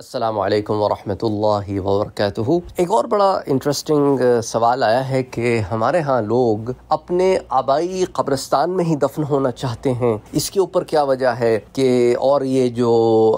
अस्सलाम वालेकुम वरहमतुल्लाहि वबरकातुहू एक और बड़ा इंटरेस्टिंग uh, सवाल आया है कि हमारे यहाँ लोग अपने आबाई कब्रस्तान में ही दफन होना चाहते हैं इसके ऊपर क्या वजह है कि और ये जो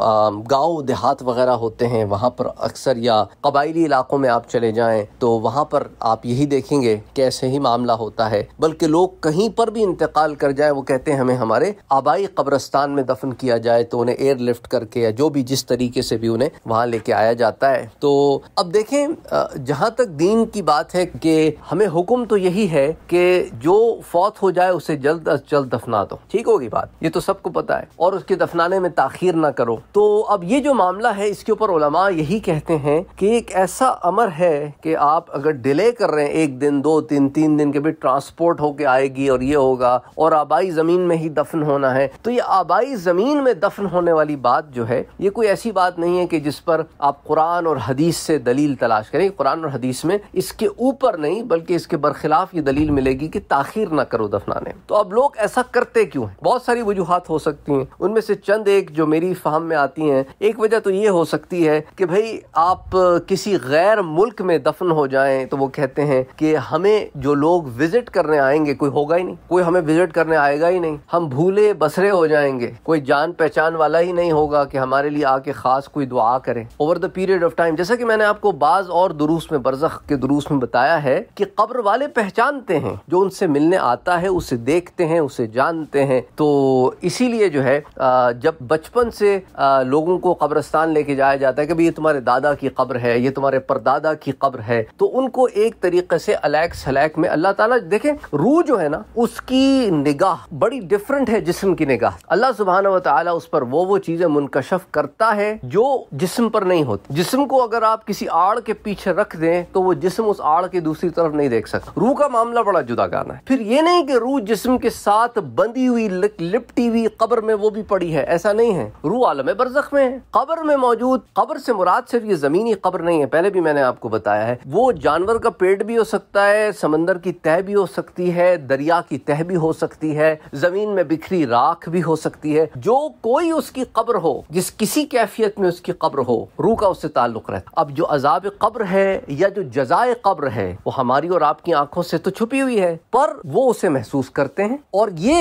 um, गांव देहात वगैरह होते हैं वहाँ पर अक्सर या कबायली इलाकों में आप चले जाएं तो वहाँ पर आप यही देखेंगे कि ऐसे ही मामला होता है बल्कि लोग कहीं पर भी इंतकाल कर जाए वो कहते हैं हमें हमारे आबाई कब्रस्तान में दफन किया जाए तो उन्हें एयरलिफ्ट करके या जो भी जिस तरीके से भी उन्हें में वहाँ लेके आया जाता है तो अब देखें जहाँ तक दीन की बात है कि हमें हुक्म तो यही है कि जो फौत हो जाए उसे जल्द अज जल्द दफना दो ठीक होगी बात ये तो सबको पता है और उसके दफनाने में ताखिर ना करो तो अब ये जो मामला है इसके ऊपर यही कहते हैं कि एक ऐसा अमर है कि आप अगर डिले कर रहे हैं एक दिन दो तीन तीन दिन के भी ट्रांसपोर्ट होके आएगी और ये होगा और आबाई ज़मीन में ही दफन होना है तो ये आबाई ज़मीन में दफन होने वाली बात जो है ये कोई ऐसी बात नहीं है कि कि जिस पर आप कुरान और हदीस से दलील तलाश करें कुरान और हदीस में इसके ऊपर नहीं बल्कि इसके बरखिलाफ ये दलील मिलेगी कि ताखिर ना करो दफनाने तो अब लोग ऐसा करते क्यों हैं बहुत सारी वजूहत हो सकती हैं उनमें से चंद एक जो मेरी फहम में आती हैं एक वजह तो ये हो सकती है कि भाई आप किसी गैर मुल्क में दफन हो जाएं तो वो कहते हैं कि हमें जो लोग विजिट करने आएंगे कोई होगा ही नहीं कोई हमें विजिट करने आएगा ही नहीं हम भूले बसरे हो जाएंगे कोई जान पहचान वाला ही नहीं होगा कि हमारे लिए आके खास कोई दुआ दुआ करें over the period of time जैसा कि मैंने आपको बाज और दुरूस में बरजख के दुरूस में बताया है कि कब्र वाले पहचानते हैं हम्म। जो उनसे मिलने आता है उसे देखते हैं उसे जानते हैं तो इसीलिए जो है जब बचपन से लोगों को कब्रस्तान लेके जाया जाता है कि भाई ये तुम्हारे दादा की कब्र है ये तुम्हारे परदादा की कब्र है तो उनको एक तरीके से अलैक सलैक में अल्लाह ताला देखें रूह जो है ना उसकी निगाह बड़ी डिफरेंट है जिसम की निगाह अल्लाह सुबहाना वाली उस पर वो वो चीजें मुनकशफ करता है जो जिस्म पर नहीं होती जिस्म को अगर आप किसी आड़ के पीछे रख दें तो वो जिस्म उस आड़ की दूसरी तरफ नहीं देख सकता रूह का मामला बड़ा जुदा गाना है फिर ये नहीं कि रूह जिस्म के साथ बंधी हुई लिपटी हुई कब्र में वो भी पड़ी है ऐसा नहीं है रूह आलम बरजख में है कब्र में मौजूद कब्र से मुराद सिर्फ ये जमीनी कब्र नहीं है पहले भी मैंने आपको बताया है वो जानवर का पेट भी हो सकता है समंदर की तह भी हो सकती है दरिया की तह भी हो सकती है जमीन में बिखरी राख भी हो सकती है जो कोई उसकी कब्र हो जिस किसी कैफियत में उसकी कब्र हो रूह का उससे ताल्लुक रहता अब जो अजाब कब्र है या जो जजाय कब्र है वो हमारी और आपकी आंखों से तो छुपी हुई है पर वो उसे महसूस करते हैं और ये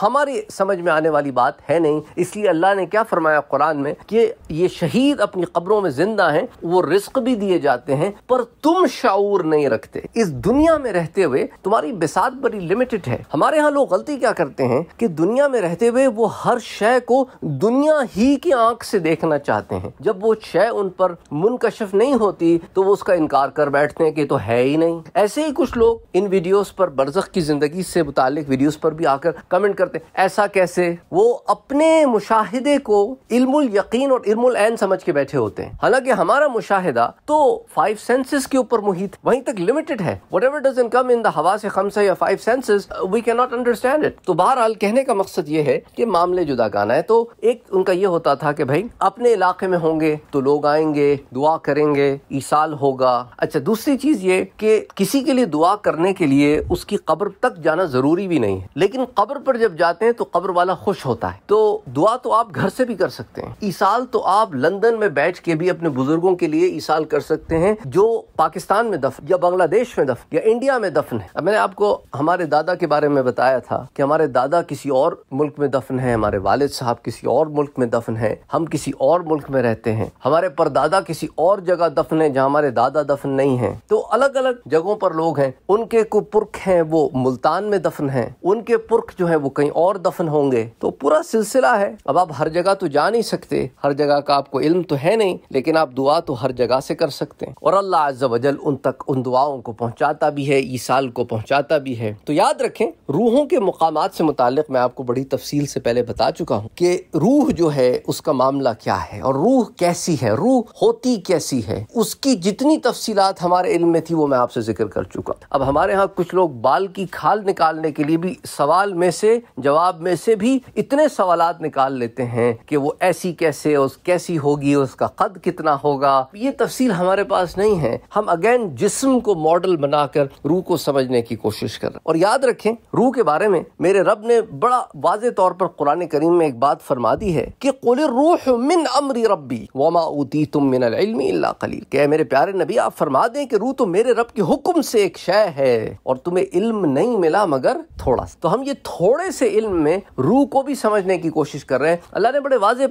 हमारी समझ में आने वाली बात है नहीं इसलिए अल्लाह ने क्या फरमाया कुरान में कि ये शहीद अपनी कब्रों में जिंदा हैं वो रिस्क भी दिए जाते हैं पर तुम शाऊर नहीं रखते इस दुनिया में रहते हुए तुम्हारी बिसात बड़ी लिमिटेड है हमारे यहाँ लोग गलती क्या करते हैं कि दुनिया में रहते हुए वो हर शय को दुनिया ही की आंख से देखना चाहते हैं जब वो शय उन पर मुनकशफ नहीं होती तो वो उसका इनकार कर बैठते हैं कि तो है ही नहीं ऐसे ही कुछ लोग इन वीडियोस पर बरसख की जिंदगी से मुतालिक वीडियोस पर भी आकर कमेंट करते हैं ऐसा कैसे वो अपने मुशाहिदे को इल्मुल यकीन और इल्मुल ऐन समझ के बैठे होते हैं हालांकि हमारा मुशाहिदा तो फाइव सेंसेस के ऊपर मुहित वहीं तक लिमिटेड है whatever doesn't come in the हवा से खमसा या five senses we can not understand it तो बहरहाल कहने का मकसद ये है कि मामले जुदा गाना है तो एक उनका ये होता था कि भाई अपने इलाके में होंगे तो लोग आएंगे दुआ करेंगे ईसाल होगा अच्छा दूसरी चीज़ ये कि किसी के लिए दुआ करने के लिए उसकी कब्र तक जाना ज़रूरी भी नहीं है लेकिन कब्र पर जब जाते हैं तो कब्र वाला खुश होता है तो दुआ तो आप घर से भी कर सकते हैं ईसाल तो आप लंदन में बैठ के भी अपने बुजुर्गों के लिए ईसाल कर सकते हैं जो पाकिस्तान में दफन या बांग्लादेश में दफन या इंडिया में दफन है मैंने आपको हमारे दादा के बारे में बताया था कि हमारे दादा किसी और मुल्क में दफन है हमारे वालिद साहब किसी और मुल्क में दफन है हम किसी और मुल्क में रह रहते हैं हमारे परदादा किसी और जगह दफन है जहाँ हमारे दादा दफन नहीं है तो अलग अलग जगहों पर लोग हैं उनके को पुरख हैं वो मुल्तान में दफन है उनके पुरख जो है वो कहीं और दफन होंगे तो पूरा सिलसिला है अब आप हर जगह तो जा नहीं सकते हर जगह का आपको इल्म तो है नहीं लेकिन आप दुआ तो हर जगह से कर सकते हैं और अल्लाह अज्जल उन तक उन दुआओं को पहुंचाता भी है ईसाल को पहुंचाता भी है तो याद रखें रूहों के मुकाम से मुतालिक मैं आपको बड़ी तफसील से पहले बता चुका हूँ कि रूह जो है उसका मामला क्या है और रूह रूह कैसी है रूह होती कैसी है उसकी जितनी तफसीलात हमारे इल्म में थी वो मैं आपसे जिक्र कर चुका अब हमारे यहाँ कुछ लोग बाल की खाल निकालने के लिए भी सवाल में से जवाब में से भी इतने सवाल निकाल लेते हैं कि वो ऐसी कैसे उस कैसी होगी उसका कद कितना होगा ये तफसील हमारे पास नहीं है हम अगेन जिस्म को मॉडल बनाकर रूह को समझने की कोशिश कर रहे और याद रखें रूह के बारे में मेरे रब ने बड़ा वाज तौर पर कुरान करीम में एक बात फरमा दी है कि कोले रूह मिन अमरी रब रबी वमा उती तुम मिन इल्मी इल्ला कलील क्या मेरे प्यारे नबी आप फरमा दें कि रूह तो मेरे रब के हुक्म से एक शय है और तुम्हें इल्म नहीं मिला मगर थोड़ा सा तो हम ये थोड़े से इल्म में रूह को भी समझने की कोशिश कर रहे हैं अल्लाह ने बड़े वाजे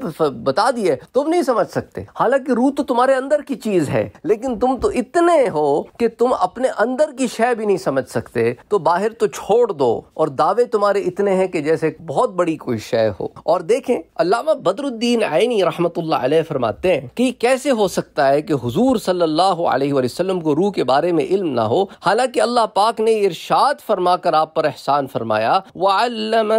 बता दिए तुम नहीं समझ सकते हालांकि रूह तो तुम्हारे अंदर की चीज है लेकिन तुम तो इतने हो कि तुम अपने अंदर की शय भी नहीं समझ सकते तो बाहर तो छोड़ दो और दावे तुम्हारे इतने हैं कि जैसे बहुत बड़ी कोई शय हो और देखें अलामा बदरुद्दीन आईनी रहमत फरमाते हैं कि कैसे हो सकता है कि हुजूर सल्लल्लाहु अलैहि वसल्लम को रूह के बारे में इल्म ना हो हालांकि अल्लाह पाक ने इरशाद फरमाकर आप पर एहसान फरमाया वलम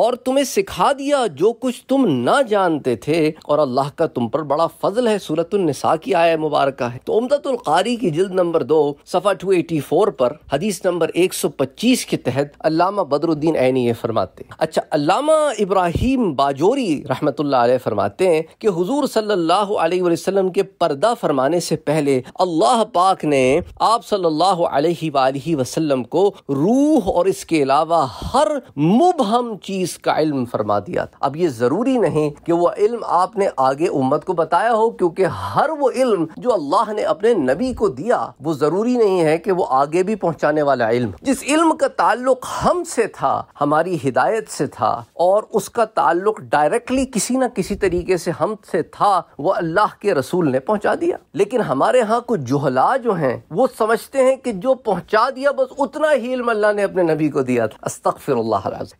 और तुम्हें सिखा दिया जो कुछ तुम ना जानते थे और अल्लाह का तुम पर बड़ा फजल है सूरत निसा की आया मुबारक है तो उमदतुल कारी की जिल्द नंबर दो सफा टू एटी फोर पर हदीस नंबर एक सौ पच्चीस के तहत अल्लामा बदरुद्दीन ऐनी ये फरमाते अच्छा अलामा इब्राहिम बाजोरी रहमत फरमाते हैं कि हुजूर सल्लल्लाहु अलैहि वसल्लम के पर्दा फरमाने से पहले अल्लाह पाक ने आप सल्लल्लाहु अलैहि वसल्लम को रूह और इसके अलावा हर मुबहम चीज़ का इल्म फरमा दिया था अब ये ज़रूरी नहीं कि वो इल्म आपने आगे उम्मत को बताया हो क्योंकि हर वो इल्म जो अल्लाह ने अपने नबी को दिया वो ज़रूरी नहीं है कि वो आगे भी पहुंचाने वाला इल्म जिस इल्म का ताल्लुक हमसे था हमारी हिदायत से था और उसका ताल्लुक डायरेक्टली किसी ना किसी तरीके से हम से था वो अल्लाह के रसूल ने पहुंचा दिया लेकिन हमारे यहाँ कुछ जोहला जो हैं वो समझते हैं कि जो पहुंचा दिया बस उतना ही इल्म अल्लाह ने अपने नबी को दिया था अस्तफिर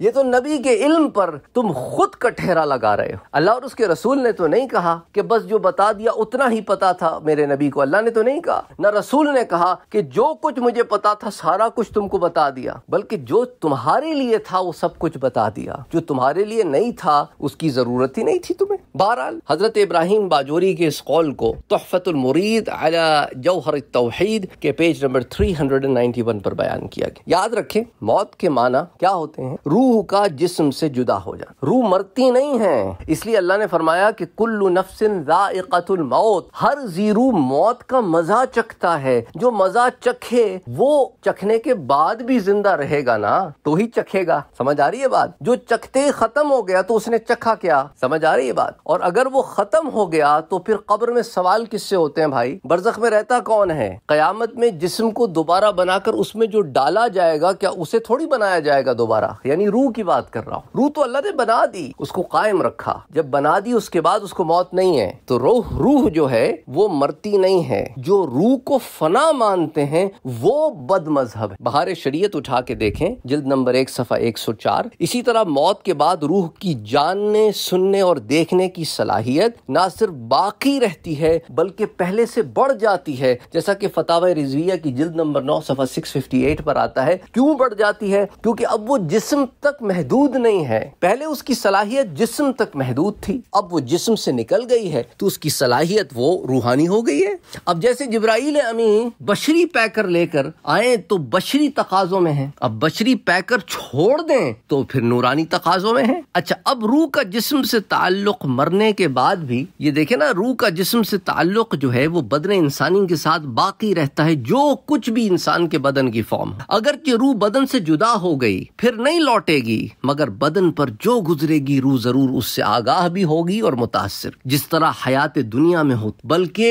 ये तो नबी के इल्म पर तुम खुद का ठहरा लगा रहे हो अल्लाह और उसके रसूल ने तो नहीं कहा कि बस जो बता दिया उतना ही पता था मेरे नबी को अल्लाह ने तो नहीं कहा ना रसूल ने कहा कि जो कुछ मुझे पता था सारा कुछ तुमको बता दिया बल्कि जो तुम्हारे लिए था वो सब कुछ बता बता दिया जो तुम्हारे लिए नहीं था उसकी जरूरत ही नहीं थी तुम्हें बहरहाल हजरत इब्राहिम बाजोरी के इस कॉल को तोहफतुल मुरीद अला जौहर तोहीद के पेज नंबर 391 पर बयान किया गया याद रखें मौत के माना क्या होते हैं रूह का जिस्म से जुदा हो जाना रूह मरती नहीं है इसलिए अल्लाह ने फरमाया कि कुल्लु नफ्सिन जायकतुल मौत हर जीरू मौत का मजा चखता है जो मजा चखे वो चखने के बाद भी जिंदा रहेगा ना तो ही चखेगा समझ आ रही है बात जो चखते खत्म हो गया तो उसने चखा क्या समझ आ रही है बात और अगर वो खत्म हो गया तो फिर कब्र में सवाल किससे होते हैं भाई बरजख में रहता कौन है कयामत में जिस्म को दोबारा बनाकर उसमें जो डाला जाएगा क्या उसे थोड़ी बनाया जाएगा दोबारा यानी रूह की बात कर रहा हूँ रूह तो अल्लाह ने बना दी उसको कायम रखा जब बना दी उसके बाद उसको मौत नहीं है तो रोह रूह जो है वो मरती नहीं है जो रूह को फना मानते हैं वो बद मजहब बहार शरीय उठा के देखें जिल्द नंबर एक सफा एक सौ चार इसी तरह मौत के बाद रूह की जानने सुनने और देखने की सलाहियत ना सिर्फ बाकी रहती है बल्कि पहले से बढ़ जाती है जैसा कि फतावा रिजविया की जिल्द नंबर नौ सफा सिक्स फिफ्टी एट पर आता है क्यों बढ़ जाती है क्योंकि अब वो जिस्म तक महदूद नहीं है पहले उसकी सलाहियत जिस्म तक महदूद थी अब वो जिस्म से निकल गई है तो उसकी सलाहियत वो रूहानी हो गई है अब जैसे जब्राइल अमी बशरी पैकर लेकर आए तो बशरी तकाजों में है अब बशरी पैकर छोड़ दें तो फिर नू नूरानी तकाजों में है अच्छा अब रूह का जिस्म से ताल्लुक मरने के बाद भी ये देखे ना रूह का जिस्म से ताल्लुक जो है वो बदन इंसानी के साथ बाकी रहता है जो कुछ भी इंसान के बदन की फॉर्म अगर कि रूह बदन से जुदा हो गई फिर नहीं लौटेगी मगर बदन पर जो गुजरेगी रूह जरूर उससे आगाह भी होगी और मुतासर जिस तरह हयात दुनिया में हो बल्कि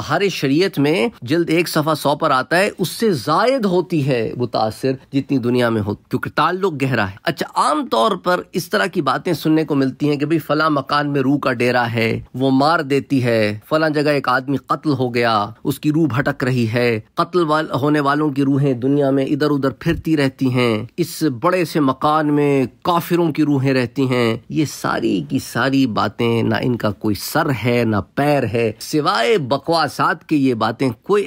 बहार शरीयत में जल्द एक सफा सौ पर आता है उससे जायद होती है मुतासर जितनी दुनिया में हो क्योंकि ताल्लुक गहरा है अच्छा आमतौर पर इस तरह की बातें सुनने को मिलती हैं कि भाई फला मकान में रूह का डेरा है वो मार देती है फला जगह एक आदमी कत्ल हो गया उसकी रूह भटक रही है कत्ल वाल, होने वालों की रूहें दुनिया में इधर उधर फिरती रहती हैं इस बड़े से मकान में काफिरों की रूहें रहती हैं ये सारी की सारी बातें ना इनका कोई सर है ना पैर है सिवाय बकवासात के ये बातें कोई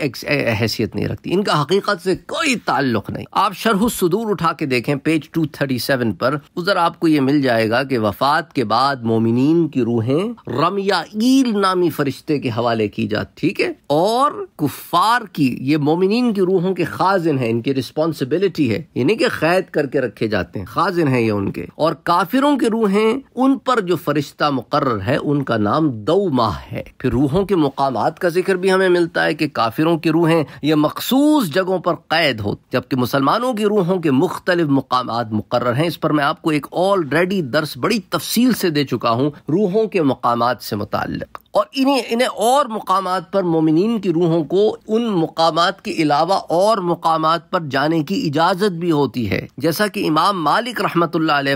हैसियत नहीं रखती इनका हकीकत से कोई ताल्लुक नहीं आप शरह सुदूर उठा के देखें पेज टू थर्टी सेवन पर उधर आपको ये मिल जाएगा कि वफात के बाद मोमिन की रूहें रमिया ईल नामी फरिश्ते के हवाले की जाती ठीक है और कुफार की ये मोमिन की रूहों के खाजिन है इनकी रिस्पॉन्सिबिलिटी है यानी कि कैद करके रखे जाते हैं खाजिन है ये उनके और काफिरों की रूहें उन पर जो फरिश्ता मुकर है उनका नाम दो माह है फिर रूहों के मुकाम का जिक्र भी हमें मिलता है कि काफिरों की रूहें ये मखसूस जगहों पर कैद हो जबकि मुसलमानों की रूहों के मुख्तलि मुकाम मुकर हैं इस पर मैं आपको एक ऑलरेडी दर्श बड़ी तफसील से दे चुका हूँ रूहों के मकाम से मुतक और इन्हें इन्हें और मुकाम पर मोमिन की रूहों को उन मकाम के अलावा और मकाम पर जाने की इजाज़त भी होती है जैसा कि इमाम मालिक रहमत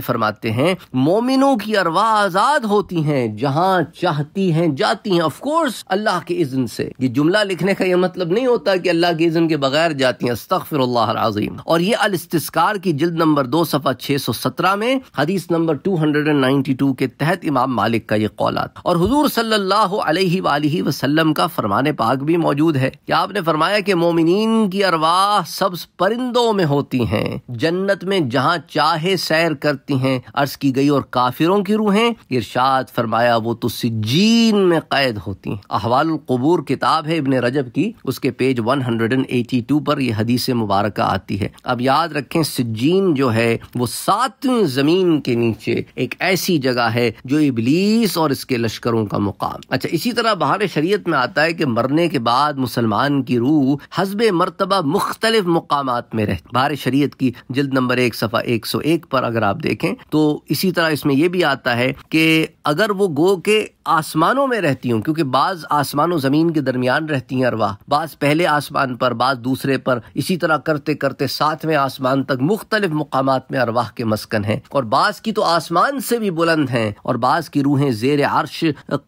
फरमाते हैं मोमिनों की अरवा आज़ाद होती हैं जहाँ चाहती हैं जाती हैं ऑफकोर्स अल्लाह के इज़न से ये जुमला लिखने का यह मतलब नहीं होता कि अल्लाह के इज़न के बगैर जाती हैं अस्तफ़िर आजीम और ये अलस्तकार की जिल्द नंबर दो सफ़ा छह सौ सत्रह में हदीस number two hundred and ninety two के तहत इमाम मालिक का ये कौलात और हजूर सल्ला अलैहि वालही वसल्लम का फरमाने पाक भी मौजूद है या आपने फरमाया कि मोमिन की अरवाह सब परिंदों में होती हैं जन्नत में जहाँ चाहे सैर करती हैं अर्ज की गई और काफिरों की रूहें इरशाद फरमाया वो तो सिजीन में कैद होती हैं अहवाल कबूर किताब है इबन रजब की उसके पेज 182 पर यह हदीस मुबारक आती है अब याद रखें सिजीन जो है वो सातवीं जमीन के नीचे एक ऐसी जगह है जो इबलीस और इसके लश्करों का मुकाम अच्छा इसी तरह बहार शरीयत में आता है कि मरने के बाद मुसलमान की रूह हजब मरतबा मुख्तलिफ मुकाम में रहती बहार शरीयत की जल्द नंबर एक सफ़ा एक सौ एक पर अगर आप देखें तो इसी तरह इसमें यह भी आता है कि अगर वो गो के आसमानों में रहती हूँ क्योंकि बाज आसमानों ज़मीन के दरमियान रहती हैं अरवाह बाज पहले आसमान पर बाज दूसरे पर इसी तरह करते करते सातवें आसमान तक मुख्तलिफ मुकाम में अरवाह के मस्कन हैं और बाज की तो आसमान से भी बुलंद हैं और बाज की रूहें जेर आर्श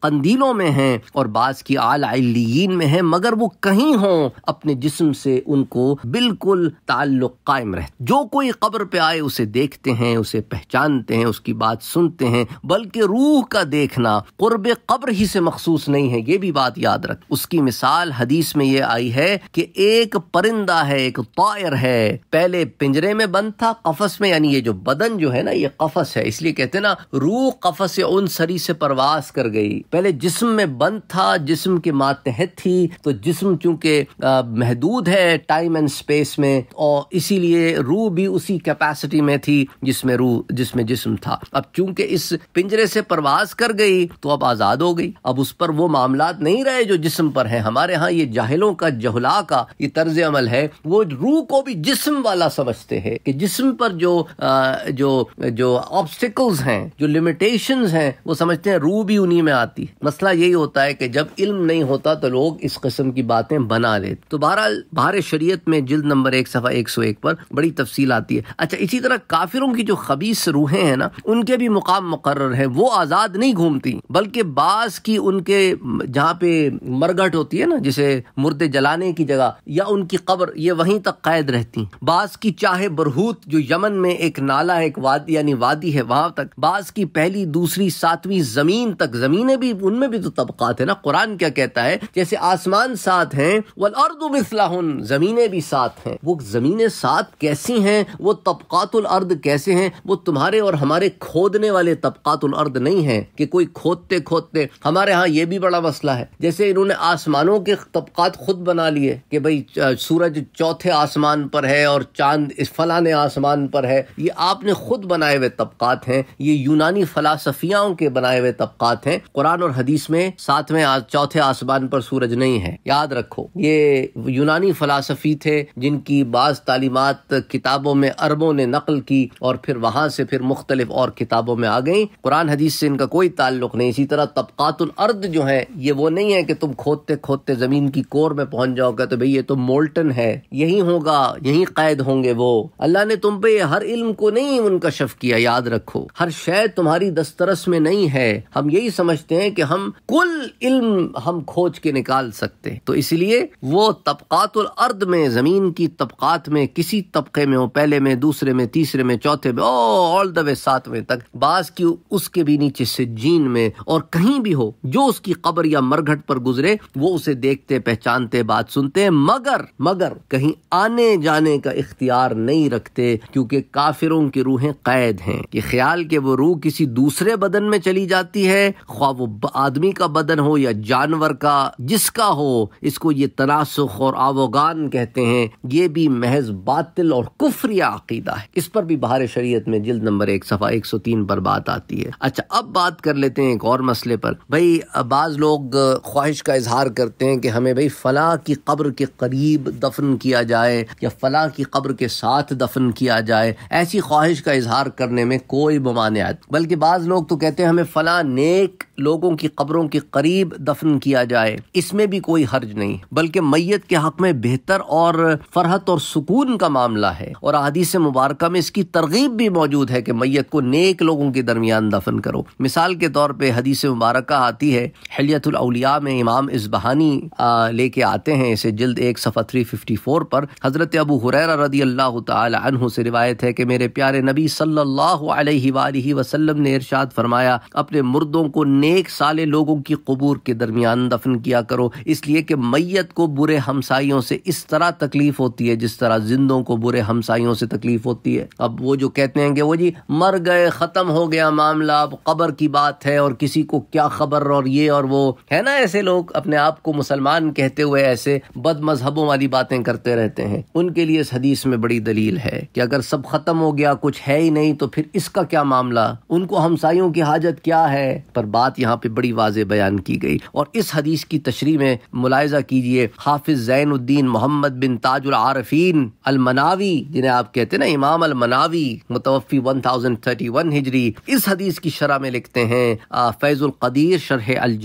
कंदीलों में हैं और बास की आल अलीन में हैं मगर वो कहीं हों अपने जिस्म से उनको बिल्कुल ताल्लुक कायम रहे जो कोई कब्र पे आए उसे देखते हैं उसे पहचानते हैं उसकी बात सुनते हैं बल्कि रूह का देखना कुर्ब कब्र ही से मखसूस नहीं है ये भी बात याद रख उसकी मिसाल हदीस में ये आई है कि एक परिंदा है एक तायर है पहले पिंजरे में बंद था कफस में यानी ये जो बदन जो है ना ये कफस है इसलिए कहते ना रूह कफस उन सरी से परवास कर गई पहले जिसम जिस्म में बंद था जिस्म के मातहत थी तो जिस्म चूंकि महदूद है टाइम एंड स्पेस में और इसीलिए रूह भी उसी कैपेसिटी में थी जिसमें रूह जिसमें जिस्म था अब चूंकि इस पिंजरे से परवाज कर गई तो अब आज़ाद हो गई अब उस पर वो मामला नहीं रहे जो जिस्म पर है हमारे यहाँ ये जाहिलों का जहला का ये तर्ज अमल है वो रूह को भी जिस्म वाला समझते हैं कि जिस्म पर जो आ, जो जो ऑब्स्टिकल्स हैं जो लिमिटेशंस हैं वो समझते हैं रूह भी उन्हीं में आती है मसला यही होता है कि जब इल्म नहीं होता तो लोग इस कस्म की बातें बना लेते तो बहरहाल बाहर शरीयत में जिल्द नंबर एक सफ़ा एक सौ एक पर बड़ी तफसील आती है अच्छा इसी तरह काफिरों की जो खबीस रूहें हैं ना उनके भी मुकाम मुकर हैं वो आज़ाद नहीं घूमती बल्कि बास की उनके जहाँ पे मरगट होती है ना जिसे मुर्दे जलाने की जगह या उनकी कब्र ये वहीं तक कैद रहती बास की चाहे बरहूत जो यमन में एक नाला एक वादी यानी वादी है वहां तक बास की पहली दूसरी सातवीं जमीन तक जमीनें भी उनमें भी तो तो तबकात है ना कुरान क्या कहता है जैसे आसमान साथ हैं वल अर्द मिसलाहन जमीने भी साथ हैं वो जमीने साथ कैसी हैं वो तबकातुल अर्द कैसे हैं वो तुम्हारे और हमारे खोदने वाले तबकातुल अर्द नहीं है कि कोई खोदते खोदते हमारे यहाँ ये भी बड़ा मसला है जैसे इन्होंने आसमानों के तबकात खुद बना लिए कि भाई सूरज चौथे आसमान पर है और चांद इस फलाने आसमान पर है ये आपने खुद बनाए हुए तबकात हैं ये यूनानी फलासफियाओं के बनाए हुए तबकात हैं कुरान और हदीस में सातवें चौथे आसमान पर सूरज नहीं है याद रखो ये यूनानी फलासफी थे जिनकी बाज तालीमत किताबों में अरबों ने नकल की और फिर वहां से फिर मुख्तलिफ और किताबों में आ गई कुरान हदीस से इनका कोई ताल्लुक नहीं इसी तरह तबकातुल अर्द जो है ये वो नहीं है कि तुम खोदते खोदते जमीन की कोर में पहुंच जाओगे तो भाई ये तो मोल्टन है यही होगा यही कैद होंगे वो अल्लाह ने तुम पे हर इल्म को नहीं उनका शफ किया याद रखो हर शय तुम्हारी दस्तरस में नहीं है हम यही समझते हैं कि हम कुल इल्म हम खोज के निकाल सकते तो इसलिए वो तबकातुल अर्द में जमीन की तबकात में किसी तबके में हो पहले में दूसरे में तीसरे में चौथे में ऑल द वे सातवें तक बास की उसके भी नीचे से जीन में और कहीं भी हो जो उसकी कब्र या मरघट पर गुजरे वो उसे देखते पहचानते बात सुनते मगर मगर कहीं आने जाने का इख्तियार नहीं रखते क्योंकि काफिरों की रूहें कैद हैं कि ख्याल के वो रूह किसी दूसरे बदन में चली जाती है ख्वाब आदमी का बदन हो या जानवर का जिसका हो इसको ये तनासुख और आवगान कहते हैं ये भी महज बातिल और कुफरिया अकीदा है इस पर भी बाहर शरीयत में जिल्द नंबर एक सफा एक सौ तीन पर बात आती है अच्छा अब बात कर लेते हैं एक और मसले पर भाई बाज लोग ख्वाहिश का इजहार करते हैं कि हमें भाई फला की कब्र के करीब दफन किया जाए या फला की कब्र के साथ दफन किया जाए ऐसी ख्वाहिश का इजहार करने में कोई ममानियात बल्कि बाज लोग तो कहते हैं हमें फला नेक लोगों की कब्रों के करीब दफन किया जाए इसमें भी कोई हर्ज नहीं बल्कि मैयत के हक में बेहतर और फरहत और सुकून का मामला है और अदीस मुबारक में इसकी तरगीब भी मौजूद है कि मैयत को नेक लोगों के दरमियान दफन करो मिसाल के तौर पर हदीस मुबारक आती है हलियतलिया में इमाम इसबहानी लेके आते हैं इसे जल्द एक सफ़ा थ्री फिफ्टी फोर पर हज़रत अबू हुरैर रदी अल्लाह तहु से रिवायत है कि मेरे प्यारे नबी सल्लल्लाहु ने इरशाद फरमाया अपने मुर्दों को नेक साले लोगों की कबूर के दरमियान दफन किया करो इसलिए कि मैयत को बुरे हमसाइयों से इस तरह तकलीफ़ होती है जिस तरह जिंदों को बुरे हमसाइयों से तकलीफ़ होती है अब वो जो कहते हैं कि वो जी मर गए ख़त्म हो गया मामला अब कबर की बात है और किसी को क्या खबर और ये और वो है ना ऐसे लोग अपने आप को मुसलमान कहते हुए ऐसे बद मजहबों वाली बातें करते रहते हैं उनके लिए इस हदीस में बड़ी दलील है कि अगर सब खत्म हो गया कुछ है ही नहीं तो फिर इसका क्या मामला उनको हमसाइयों की हाजत क्या है पर बात यहाँ पे बड़ी वाज वाजे बयान की गई और इस हदीस की तशरी में मुलायजा कीजिए हाफिज जैनुद्दीन मोहम्मद बिन ताजुल आरफीन अल मनावी जिन्हें आप कहते हैं ना इमाम अल मनावी मुतवफ़ी 1031 हिजरी इस हदीस की शरह में लिखते हैं फैज़ुल कदीर शरह अल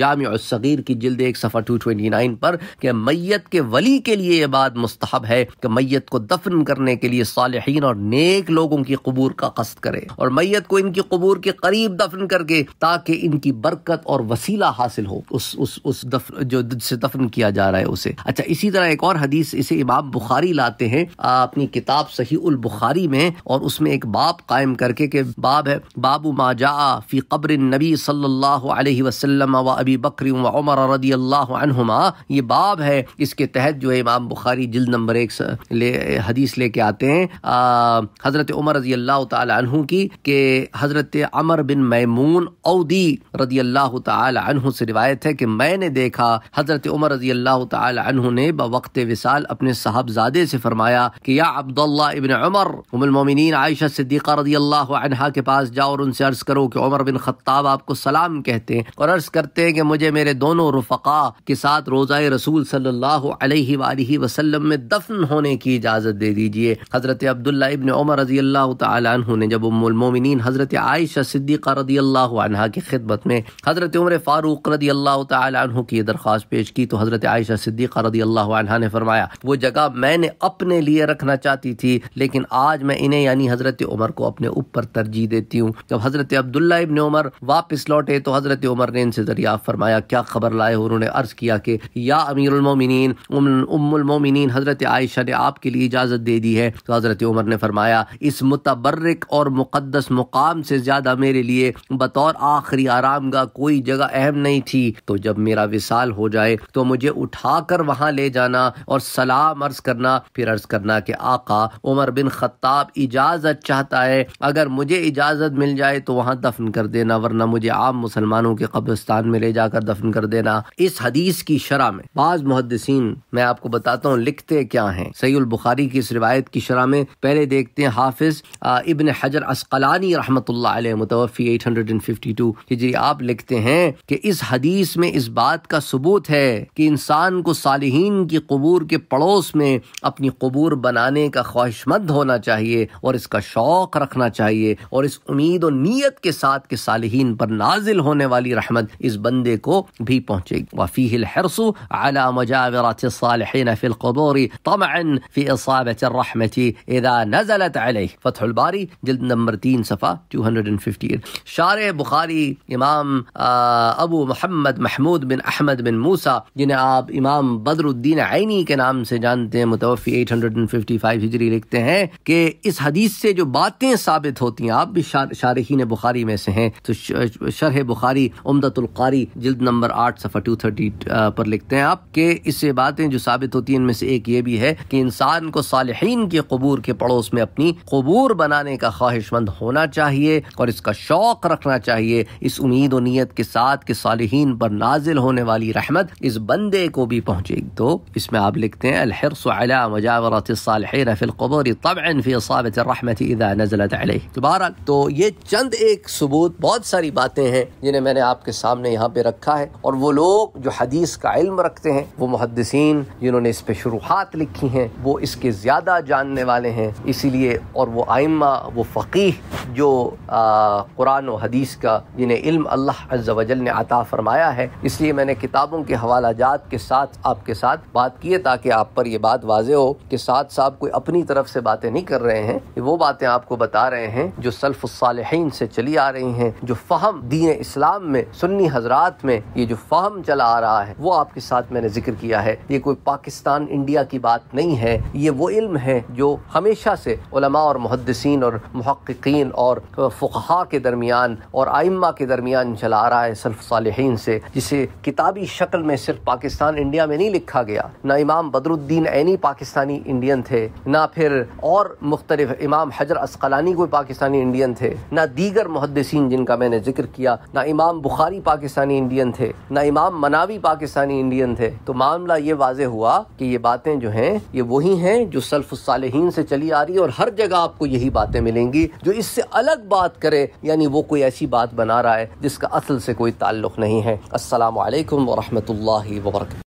सगीर की जल्द एक सफर टू ट्वेंटी नाइन पर कि मैत के वली के लिए ये बात मुस्तहब है कि मैयत को दफन करने के लिए सालहीन और नेक लोगों की कबूर का कस्त करे और मैयत को इनकी कबूर के करीब दफन करके ताकि इनकी बरकत और वसीला फजीला हासिल हो उस उस उस दफन जो जिससे दफन किया जा रहा है उसे अच्छा इसी तरह एक और हदीस इसे इमाम बुखारी लाते हैं अपनी किताब सही उल बुखारी में और उसमें एक बाप कायम करके के बाब है बाबू माजा फी कब्र नबी सल्लल्लाहु अलैहि वसल्लम व अबी बकर व उमर रदी अल्लाहुमा ये बाब है इसके तहत जो है इमाम बुखारी जिल्द नंबर एक ले, हदीस लेके आते हैं हज़रत उमर रजी अल्लाह तु की के हज़रत अमर बिन मैमून औदी रजी अल्लाह तु अनहु से रिवायत है कि मैंने देखा हज़रत उमर रजी अल्लाह तु ने बवक्त विसाल अपने साहबजादे से फरमाया कि या अब्दुल्ला इबन उमर उमिन आयशा सिद्दीक़ा रजी अल्लाह अनहा के पास जाओ और उनसे अर्ज़ करो कि उमर बिन खत्ताब आपको सलाम कहते हैं और अर्ज़ करते हैं कि मुझे मेरे दोनों रफ़ा के साथ रोज़ा रसूल सल्लल्लाहु अलैहि वसल्लम में दफन होने की इजाज़त दे दीजिए हज़रत अब्दुल्ला इबन उमर रजी अल्लाह तु ने जब उमिन हज़रत आयशा सिद्दीक़ा रजी अल्लाह अनहा की खिदमत में हज़रत उमर फारूक फारूक रदी अल्लाह तह की दरख्वास्त पेश की तो हज़रत आयशा सिद्दीक रदी अल्लाह ने फरमाया वो जगह मैंने अपने लिए रखना चाहती थी लेकिन आज मैं इन्हें यानी हज़रत उमर को अपने ऊपर तरजीह देती हूँ जब हज़रत अब्दुल्ला इबन उमर वापस लौटे तो हज़रत उमर ने इनसे जरिया फरमाया क्या खबर लाए उन्होंने अर्ज़ किया कि या अमीर अमीरमिन उमोमिन हज़रत आयशा ने आपके लिए इजाज़त दे दी है तो हज़रत उमर ने फरमाया इस मुतबरक और मुक़दस मुकाम से ज़्यादा मेरे लिए बतौर आखिरी आराम का कोई जगह अहम पहचान नहीं थी तो जब मेरा विशाल हो जाए तो मुझे उठाकर वहां ले जाना और सलाम अर्ज करना फिर अर्ज करना कि आका उमर बिन खत्ताब इजाजत चाहता है अगर मुझे इजाजत मिल जाए तो वहां दफन कर देना वरना मुझे आम मुसलमानों के कब्रिस्तान में ले जाकर दफन कर देना इस हदीस की शरह में बाज मुहदसिन मैं आपको बताता हूँ लिखते क्या है सईद बुखारी की इस रिवायत की शरह में पहले देखते हैं हाफिज इबन हजर असकलानी रहमत मुतवफ़ी eight hundred and fifty two हिजरी आप लिखते हैं कि इस हदीस में इस बात का सबूत है कि इंसान को सालहीन की कबूर के पड़ोस में अपनी कबूर बनाने का ख्वाहिशमंद होना चाहिए और इसका शौक़ रखना चाहिए और इस उम्मीद और नीयत के साथ के सालहीन पर नाजिल होने वाली रहमत इस बंदे को भी पहुंचेगी वफ़ी हरसु अला मजावरत सालहीन फ़िलकबोरी फ़ी रहमती इदा नजलत फ़तहबारी जल्द नंबर तीन सफ़ा टू हंड्रेड एंड फिफ्टी शार बुखारी इमाम अब अबू मोहम्मद महमूद बिन अहमद बिन मूसा जिन्हें आप इमाम बदरुद्दीन आईनी के नाम से जानते हैं मुतवफ़ी 855 हिजरी लिखते हैं कि इस हदीस से जो बातें साबित होती हैं आप भी शारहीन बुखारी में से हैं तो शरह बुखारी उमदतुल्कारी जिल्द नंबर आठ सफ़ा टू थर्टी पर लिखते हैं आप कि इससे बातें जो साबित होती हैं इनमें से एक ये भी है कि इंसान को सालहीन के कबूर के पड़ोस में अपनी कबूर बनाने का ख्वाहिशमंद होना चाहिए और इसका शौक रखना चाहिए इस उम्मीद और नीयत के साथ कि सालहीन पर नाजिल होने वाली रहमत इस बंदे को भी पहुंचे तो इसमें आप लिखते हैं अलहरसला मजावरत सालहीन फिलकबर तबन फ़ी साबित रहमत इदा नजलत तो बहरहाल तो ये चंद एक सबूत बहुत सारी बातें हैं जिन्हें मैंने आपके सामने यहाँ पे रखा है और वो लोग जो हदीस का इल्म रखते हैं वो मुहदसिन जिन्होंने इस पे शुरुआत लिखी हैं वो इसके ज़्यादा जानने वाले हैं इसीलिए और वो आइमा वो फ़कीह जो कुरान व हदीस का जिन्हें इल्म अल्लाह अज्जा ने आता अता फरमाया है इसलिए मैंने किताबों के हवाला जात के साथ आपके साथ बात की है ताकि आप पर यह बात वाज हो कि साथ साहब कोई अपनी तरफ से बातें नहीं कर रहे हैं वो बातें आपको बता रहे हैं जो साल से चली आ रही हैं जो फहम दीन इस्लाम में सुन्नी हजरात में ये जो फहम चला आ रहा है वो आपके साथ मैंने जिक्र किया है ये कोई पाकिस्तान इंडिया की बात नहीं है ये वो इल्म है जो हमेशा से उलमा और मुहदसिन और महक्कीन और फुकहा के दरमियान और आइम्मा के दरमियान चला आ रहा है सल्फ सालहीन से जिसे किताबी शक्ल में सिर्फ पाकिस्तान इंडिया में नहीं लिखा गया ना इमाम बदरुद्दीन ऐनी पाकिस्तानी इंडियन थे ना फिर और मुख्तलिफ इमाम हजर असकलानी कोई पाकिस्तानी इंडियन थे ना दीगर मुहदसिन जिनका मैंने जिक्र किया ना इमाम बुखारी पाकिस्तानी इंडियन थे ना इमाम मनावी पाकिस्तानी इंडियन थे तो मामला ये वाज हुआ कि ये बातें जो हैं ये वही हैं जो सल्फ सल्फुसालहीन से चली आ रही है और हर जगह आपको यही बातें मिलेंगी जो इससे अलग बात करे यानी वो कोई ऐसी बात बना रहा है जिसका असल से कोई ताल्लुक ताल्लुक़ नहीं है असलकम वरहमल वर्क